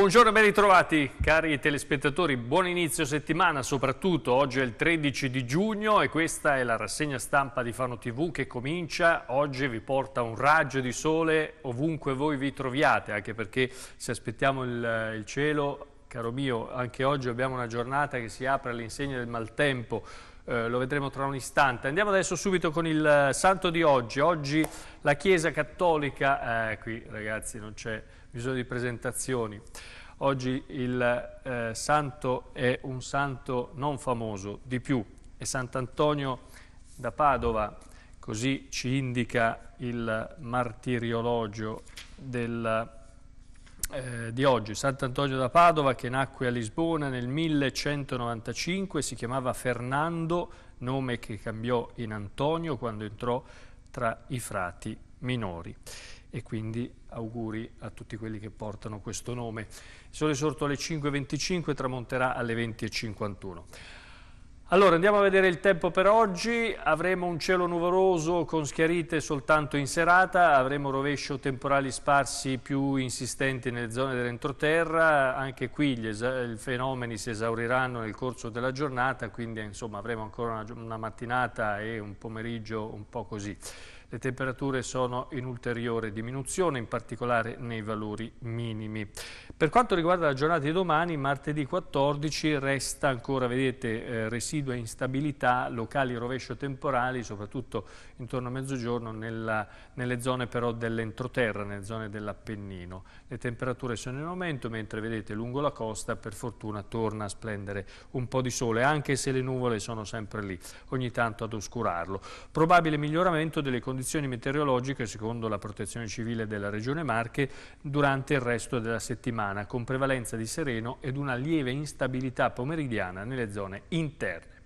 Buongiorno e ben ritrovati cari telespettatori, buon inizio settimana soprattutto, oggi è il 13 di giugno e questa è la rassegna stampa di Fano TV che comincia, oggi vi porta un raggio di sole ovunque voi vi troviate, anche perché se aspettiamo il, il cielo, caro mio, anche oggi abbiamo una giornata che si apre all'insegna del maltempo, eh, lo vedremo tra un istante. Andiamo adesso subito con il eh, santo di oggi, oggi la Chiesa Cattolica, eh, qui ragazzi non c'è bisogno di presentazioni. Oggi il eh, santo è un santo non famoso, di più, è Sant'Antonio da Padova, così ci indica il martiriologio del, eh, di oggi. Sant'Antonio da Padova che nacque a Lisbona nel 1195, si chiamava Fernando, nome che cambiò in Antonio quando entrò tra i frati minori e quindi auguri a tutti quelli che portano questo nome. Il sole sorto alle 5.25 tramonterà alle 20.51. Allora andiamo a vedere il tempo per oggi, avremo un cielo nuvoloso con schiarite soltanto in serata, avremo rovescio temporali sparsi più insistenti nelle zone dell'entroterra, anche qui gli i fenomeni si esauriranno nel corso della giornata, quindi insomma avremo ancora una, una mattinata e un pomeriggio un po' così. Le temperature sono in ulteriore diminuzione, in particolare nei valori minimi. Per quanto riguarda la giornata di domani, martedì 14 resta ancora, vedete, eh, residua instabilità, locali rovescio temporali, soprattutto intorno a mezzogiorno nella, nelle zone però dell'entroterra, nelle zone dell'Appennino. Le temperature sono in aumento, mentre vedete lungo la costa per fortuna torna a splendere un po' di sole, anche se le nuvole sono sempre lì, ogni tanto ad oscurarlo. Probabile miglioramento delle condizioni condizioni meteorologiche, secondo la protezione civile della Regione Marche, durante il resto della settimana, con prevalenza di sereno ed una lieve instabilità pomeridiana nelle zone interne.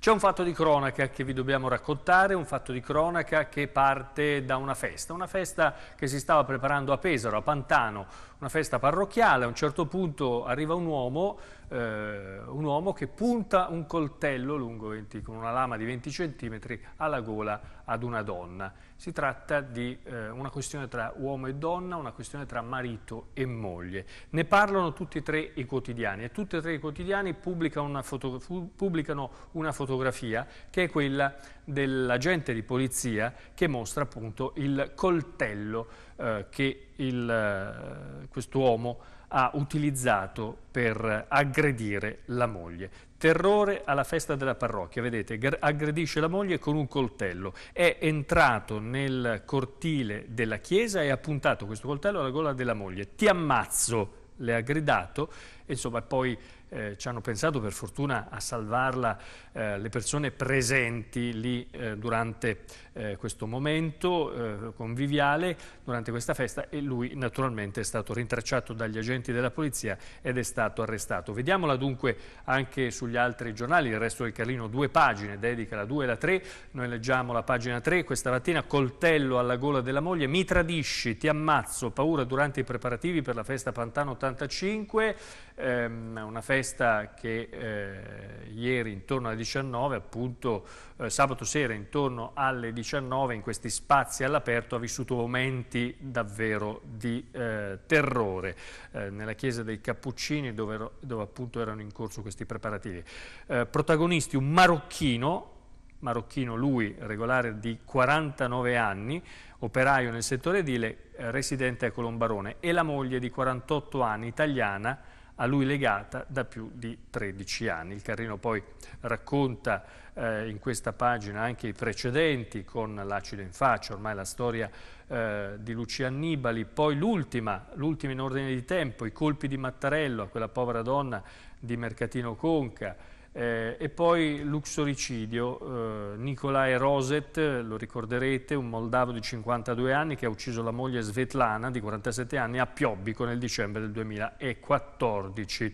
C'è un fatto di cronaca che vi dobbiamo raccontare, un fatto di cronaca che parte da una festa, una festa che si stava preparando a Pesaro, a Pantano, una festa parrocchiale, a un certo punto arriva un uomo, eh, un uomo che punta un coltello lungo 20, con una lama di 20 cm alla gola ad una donna si tratta di eh, una questione tra uomo e donna, una questione tra marito e moglie. Ne parlano tutti e tre i quotidiani e tutti e tre i quotidiani pubblicano una, foto, pubblicano una fotografia che è quella dell'agente di polizia che mostra appunto il coltello eh, che eh, quest'uomo ha ha utilizzato per aggredire la moglie. Terrore alla festa della parrocchia, vedete, aggredisce la moglie con un coltello, è entrato nel cortile della chiesa e ha puntato questo coltello alla gola della moglie. Ti ammazzo, le ha gridato insomma, poi eh, ci hanno pensato per fortuna a salvarla eh, le persone presenti lì eh, durante eh, questo momento eh, conviviale, durante questa festa e lui naturalmente è stato rintracciato dagli agenti della polizia ed è stato arrestato. Vediamola dunque anche sugli altri giornali, il resto del Carlino due pagine, dedica la 2 e la 3, noi leggiamo la pagina 3, questa mattina coltello alla gola della moglie, mi tradisci, ti ammazzo, paura durante i preparativi per la festa Pantano 85, ehm, una festa che eh, ieri intorno alle 19, appunto eh, sabato sera intorno alle 19 in questi spazi all'aperto ha vissuto momenti davvero di eh, terrore eh, nella chiesa dei Cappuccini dove, ero, dove, appunto erano in corso questi preparativi. Eh, protagonisti un marocchino marocchino lui, regolare di 49 anni, operaio nel settore edile, eh, residente a Colombarone, e la moglie di 48 anni, italiana, a lui legata da più di 13 anni. Il Carrino poi racconta eh, in questa pagina anche i precedenti con l'acido in faccia, ormai la storia eh, di Lucia Annibali, poi l'ultima, l'ultima in ordine di tempo, i colpi di Mattarello a quella povera donna di Mercatino Conca, eh, e poi l'uxoricidio, eh, Nikolai Roset, lo ricorderete, un moldavo di 52 anni che ha ucciso la moglie Svetlana di 47 anni a Piobbico nel dicembre del 2014.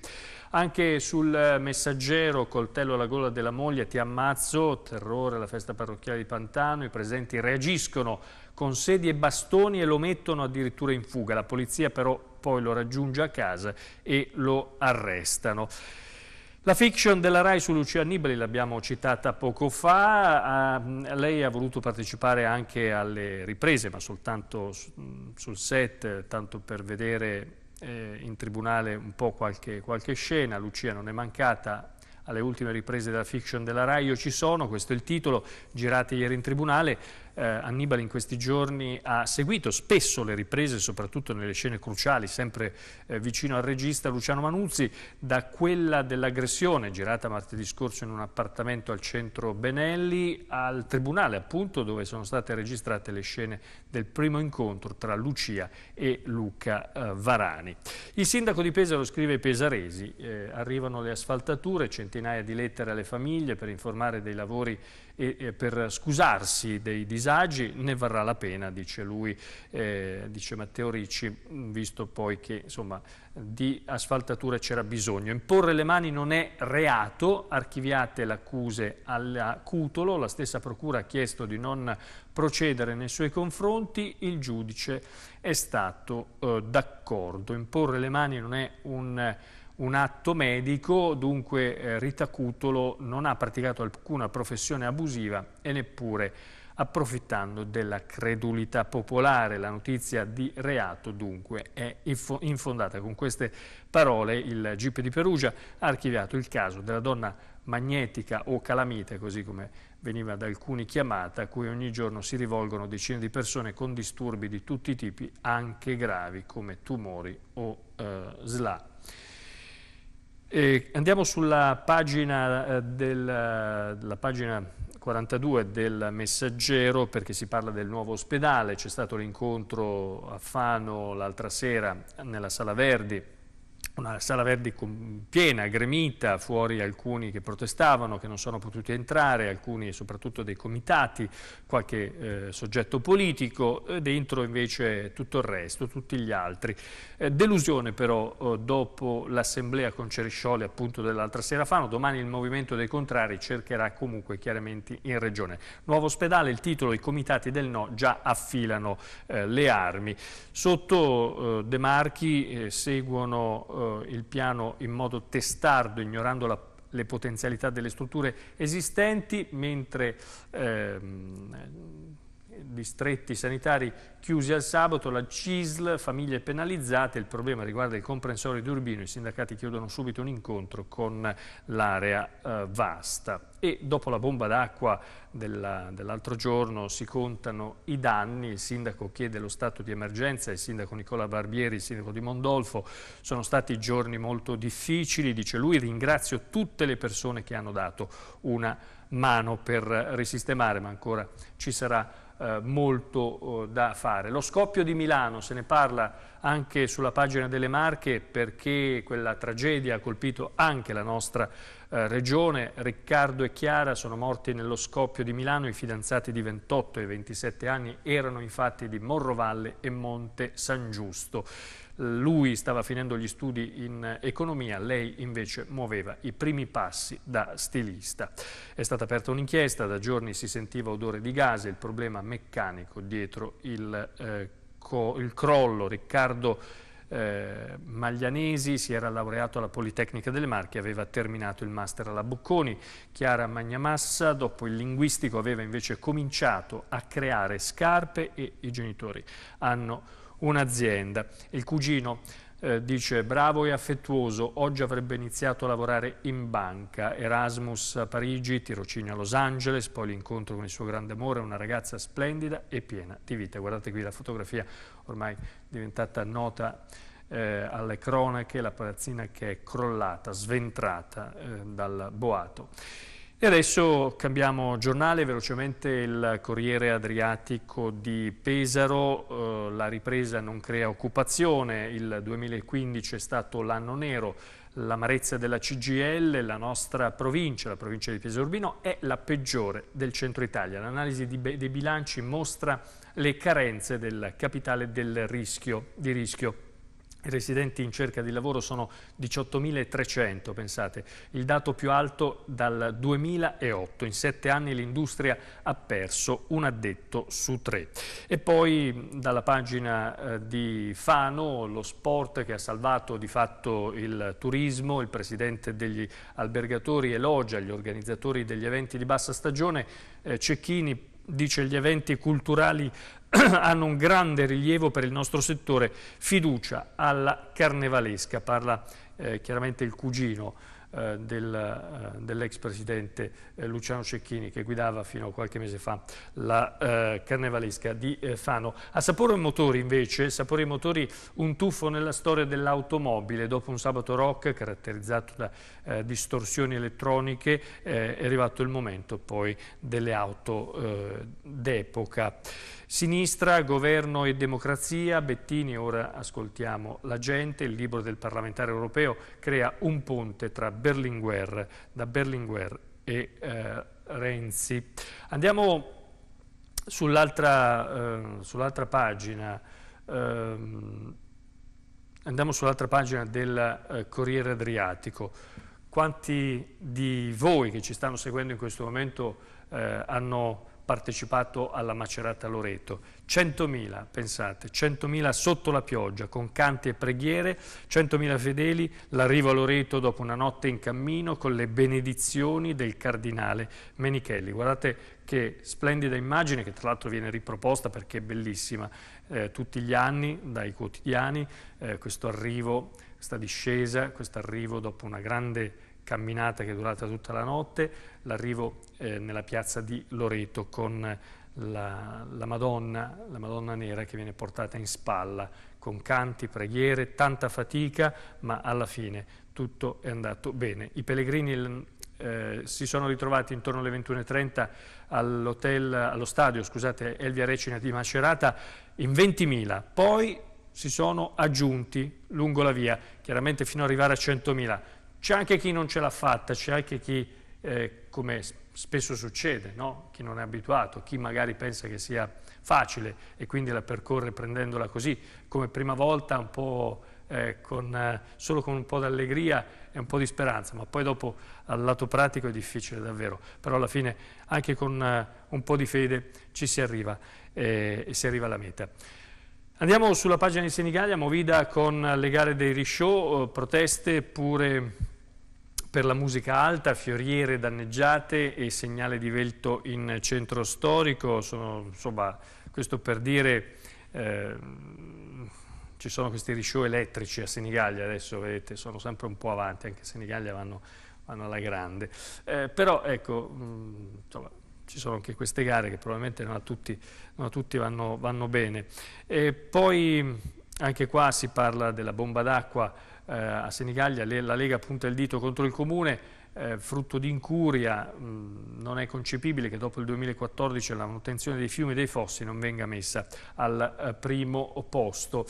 Anche sul eh, messaggero, coltello alla gola della moglie, ti ammazzo, terrore alla festa parrocchiale di Pantano, i presenti reagiscono con sedie e bastoni e lo mettono addirittura in fuga. La polizia però poi lo raggiunge a casa e lo arrestano. La fiction della RAI su Lucia Annibali l'abbiamo citata poco fa, ah, lei ha voluto partecipare anche alle riprese, ma soltanto sul set, tanto per vedere eh, in tribunale un po' qualche, qualche scena, Lucia non è mancata, alle ultime riprese della fiction della RAI io ci sono, questo è il titolo, girate ieri in tribunale, eh, Annibale in questi giorni ha seguito spesso le riprese, soprattutto nelle scene cruciali, sempre eh, vicino al regista Luciano Manuzzi, da quella dell'aggressione girata martedì scorso in un appartamento al centro Benelli al tribunale appunto dove sono state registrate le scene del primo incontro tra Lucia e Luca eh, Varani. Il sindaco di Pesaro scrive ai pesaresi, eh, arrivano le asfaltature, centinaia di lettere alle famiglie per informare dei lavori e, e per scusarsi dei disagi ne varrà la pena, dice lui, eh, dice Matteo Ricci, visto poi che insomma, di asfaltatura c'era bisogno. Imporre le mani non è reato, archiviate le accuse alla Cutolo, la stessa procura ha chiesto di non procedere nei suoi confronti, il giudice è stato eh, d'accordo. Imporre le mani non è un un atto medico, dunque eh, Rita Cutolo non ha praticato alcuna professione abusiva e neppure approfittando della credulità popolare. La notizia di reato dunque è infondata. Con queste parole il GIP di Perugia ha archiviato il caso della donna magnetica o calamite, così come veniva da alcuni chiamata, a cui ogni giorno si rivolgono decine di persone con disturbi di tutti i tipi, anche gravi come tumori o eh, SLA. E andiamo sulla pagina, eh, del, eh, pagina 42 del Messaggero perché si parla del nuovo ospedale, c'è stato l'incontro a Fano l'altra sera nella Sala Verdi una sala verdi piena, gremita, fuori alcuni che protestavano, che non sono potuti entrare, alcuni soprattutto dei comitati, qualche eh, soggetto politico, eh, dentro invece tutto il resto, tutti gli altri. Eh, delusione però eh, dopo l'assemblea con Cerescioli appunto dell'altra sera fa, domani il movimento dei contrari cercherà comunque chiaramente in regione. Nuovo ospedale, il titolo, i comitati del no già affilano eh, le armi. Sotto eh, De Marchi seguono eh, il piano in modo testardo, ignorando la, le potenzialità delle strutture esistenti, mentre ehm, distretti sanitari chiusi al sabato, la CISL, famiglie penalizzate, il problema riguarda il comprensorio di Urbino, i sindacati chiudono subito un incontro con l'area eh, vasta. E dopo la bomba d'acqua dell'altro dell giorno si contano i danni, il sindaco chiede lo stato di emergenza, il sindaco Nicola Barbieri, il sindaco di Mondolfo, sono stati giorni molto difficili, dice lui, ringrazio tutte le persone che hanno dato una mano per risistemare, ma ancora ci sarà un'altra eh, molto eh, da fare. Lo scoppio di Milano, se ne parla anche sulla pagina delle Marche perché quella tragedia ha colpito anche la nostra eh, regione. Riccardo e Chiara sono morti nello scoppio di Milano, i fidanzati di 28 e 27 anni erano infatti di Morrovalle e Monte San Giusto lui stava finendo gli studi in economia, lei invece muoveva i primi passi da stilista. È stata aperta un'inchiesta, da giorni si sentiva odore di gas, il problema meccanico dietro il, eh, il crollo. Riccardo eh, Maglianesi si era laureato alla Politecnica delle Marche, aveva terminato il master alla Bocconi. Chiara Magnamassa, dopo il linguistico, aveva invece cominciato a creare scarpe e i genitori hanno un'azienda. Il cugino eh, dice bravo e affettuoso, oggi avrebbe iniziato a lavorare in banca, Erasmus a Parigi, tirocinio a Los Angeles, poi l'incontro con il suo grande amore, una ragazza splendida e piena di vita. Guardate qui la fotografia ormai diventata nota eh, alle cronache, la palazzina che è crollata, sventrata eh, dal boato. E adesso cambiamo giornale, velocemente il Corriere Adriatico di Pesaro, eh, la ripresa non crea occupazione, il 2015 è stato l'anno nero, l'amarezza della CGL, la nostra provincia, la provincia di Pesaro Urbino, è la peggiore del centro Italia. L'analisi dei bilanci mostra le carenze del capitale del rischio, di rischio. I residenti in cerca di lavoro sono 18.300, pensate, il dato più alto dal 2008. In sette anni l'industria ha perso un addetto su tre. E poi dalla pagina eh, di Fano, lo sport che ha salvato di fatto il turismo, il presidente degli albergatori elogia gli organizzatori degli eventi di bassa stagione, eh, Cecchini dice gli eventi culturali hanno un grande rilievo per il nostro settore, fiducia alla carnevalesca, parla eh, chiaramente il cugino eh, del, eh, dell'ex presidente eh, Luciano Cecchini che guidava fino a qualche mese fa la eh, carnevalesca di Fano. A Sapore e Motori invece, Sapore Motori un tuffo nella storia dell'automobile. Dopo un sabato rock caratterizzato da distorsioni elettroniche è arrivato il momento poi delle auto d'epoca. Sinistra, governo e democrazia, Bettini, ora ascoltiamo la gente, il libro del parlamentare europeo crea un ponte tra Bettini Berlinguer, da Berlinguer e eh, Renzi. Andiamo sull'altra eh, sull pagina, ehm, andiamo sull'altra pagina del eh, Corriere Adriatico. Quanti di voi che ci stanno seguendo in questo momento eh, hanno partecipato alla Macerata Loreto. 100.000, pensate, 100.000 sotto la pioggia, con canti e preghiere, 100.000 fedeli, l'arrivo a Loreto dopo una notte in cammino con le benedizioni del cardinale Menichelli. Guardate che splendida immagine, che tra l'altro viene riproposta perché è bellissima eh, tutti gli anni dai quotidiani, eh, questo arrivo, questa discesa, questo arrivo dopo una grande camminata che è durata tutta la notte, l'arrivo eh, nella piazza di Loreto con la, la, Madonna, la Madonna Nera che viene portata in spalla con canti, preghiere, tanta fatica, ma alla fine tutto è andato bene. I pellegrini eh, si sono ritrovati intorno alle 21.30 allo stadio scusate, Elvia Recina di Macerata in 20.000, poi si sono aggiunti lungo la via, chiaramente fino ad arrivare a 100.000. C'è anche chi non ce l'ha fatta, c'è anche chi, eh, come spesso succede, no? chi non è abituato, chi magari pensa che sia facile e quindi la percorre prendendola così, come prima volta un po' eh, con, eh, solo con un po' d'allegria e un po' di speranza, ma poi dopo al lato pratico è difficile davvero, però alla fine anche con eh, un po' di fede ci si arriva eh, e si arriva alla meta. Andiamo sulla pagina di Senigallia, Movida con le gare dei rishow, eh, proteste pure per la musica alta, fioriere danneggiate e segnale di velto in centro storico, sono, insomma, questo per dire, eh, ci sono questi risciò elettrici a Senigallia adesso, vedete, sono sempre un po' avanti, anche a Senigallia vanno, vanno alla grande, eh, però ecco, mh, mm, insomma, ci sono anche queste gare che probabilmente non a tutti, non a tutti vanno, vanno, bene. E poi anche qua si parla della bomba d'acqua eh, a Senigallia, la Lega punta il dito contro il Comune, eh, frutto di incuria, mh, mm, non è concepibile che dopo il 2014 la manutenzione dei fiumi e dei fossi non venga messa al eh, primo posto.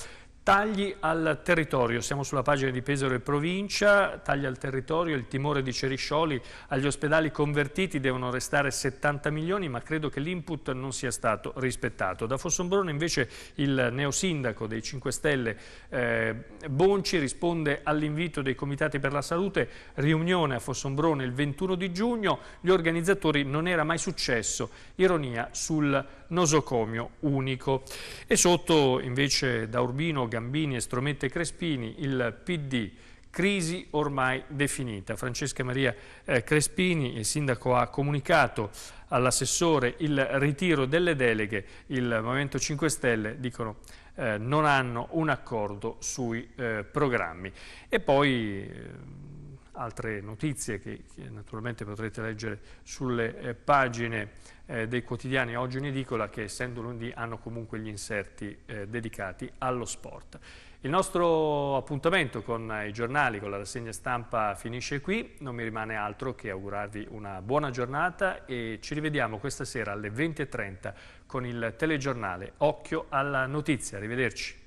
Tagli al territorio, siamo sulla pagina di Pesaro e provincia, tagli al territorio, il timore di Ceriscioli, agli ospedali convertiti devono restare 70 milioni ma credo che l'input non sia stato rispettato. Da Fossombrone invece il neosindaco dei 5 Stelle eh, Bonci risponde all'invito dei comitati per la salute, riunione a Fossombrone il 21 di giugno, gli organizzatori non era mai successo, ironia sul nosocomio unico. E sotto invece da Urbino Gambini, Stromette Crespini, il PD crisi ormai definita. Francesca Maria eh, Crespini, il sindaco, ha comunicato all'assessore il ritiro delle deleghe. Il Movimento 5 Stelle, dicono, eh, non hanno un accordo sui eh, programmi. E poi... Eh, altre notizie che, che naturalmente potrete leggere sulle eh, pagine eh, dei quotidiani oggi in edicola che essendo lunedì hanno comunque gli inserti eh, dedicati allo sport. Il nostro appuntamento con i giornali, con la rassegna stampa finisce qui, non mi rimane altro che augurarvi una buona giornata e ci rivediamo questa sera alle 20.30 con il telegiornale Occhio alla notizia, arrivederci.